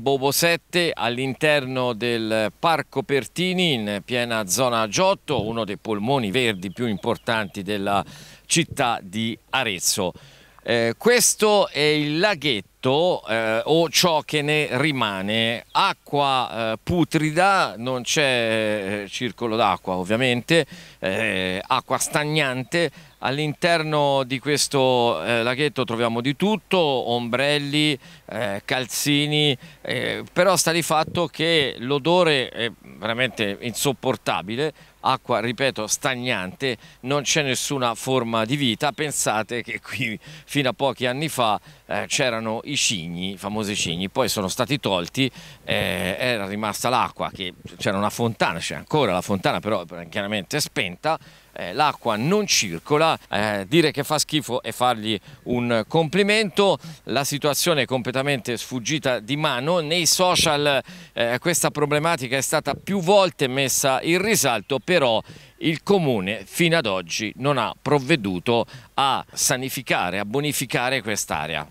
Bobo 7 all'interno del Parco Pertini in piena zona Giotto, uno dei polmoni verdi più importanti della città di Arezzo. Eh, questo è il laghetto finito eh, o ciò che ne rimane. Acqua eh, putrida, non c'è eh, circolo d'acqua ovviamente, eh, acqua stagnante. All'interno di questo eh, laghetto troviamo di tutto, ombrelli, eh, calzini, però sta di fatto che l'odore è veramente insopportabile, acqua, ripeto, stagnante, non c'è nessuna forma di vita. Pensate che qui fino a pochi anni fa eh, c'erano i i cigni, i famosi cigni, poi sono stati tolti, eh, era rimasta l'acqua, che c'era una fontana, c'è ancora la fontana però chiaramente spenta, eh, l'acqua non circola, eh, dire che fa schifo e fargli un complimento, la situazione è completamente sfuggita di mano, nei social eh, questa problematica è stata più volte messa in risalto, però il comune fino ad oggi non ha provveduto a sanificare, a bonificare quest'area.